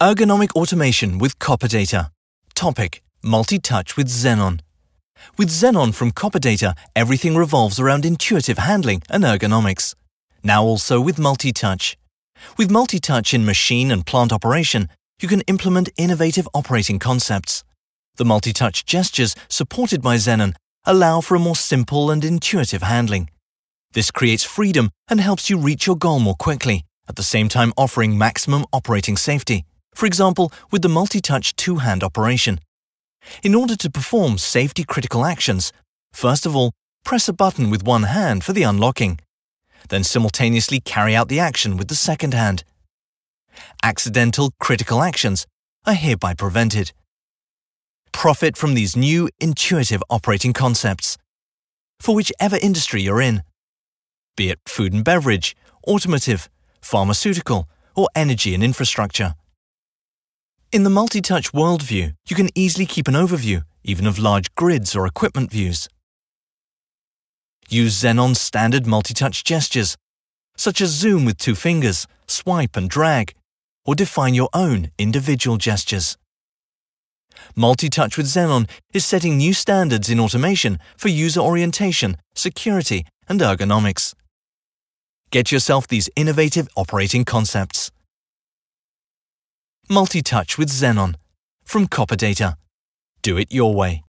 Ergonomic automation with Copper Data. Topic Multi touch with Xenon. With Xenon from Copper Data, everything revolves around intuitive handling and ergonomics. Now also with multi touch. With multi touch in machine and plant operation, you can implement innovative operating concepts. The multi touch gestures supported by Xenon allow for a more simple and intuitive handling. This creates freedom and helps you reach your goal more quickly, at the same time offering maximum operating safety for example with the multi-touch two-hand operation. In order to perform safety-critical actions, first of all, press a button with one hand for the unlocking, then simultaneously carry out the action with the second hand. Accidental critical actions are hereby prevented. Profit from these new intuitive operating concepts for whichever industry you're in, be it food and beverage, automotive, pharmaceutical, or energy and infrastructure. In the multi-touch worldview, you can easily keep an overview, even of large grids or equipment views. Use Xenon's standard multi-touch gestures, such as zoom with two fingers, swipe and drag, or define your own individual gestures. Multi-touch with Xenon is setting new standards in automation for user orientation, security, and ergonomics. Get yourself these innovative operating concepts. Multi-touch with Xenon from Copper Data. Do it your way.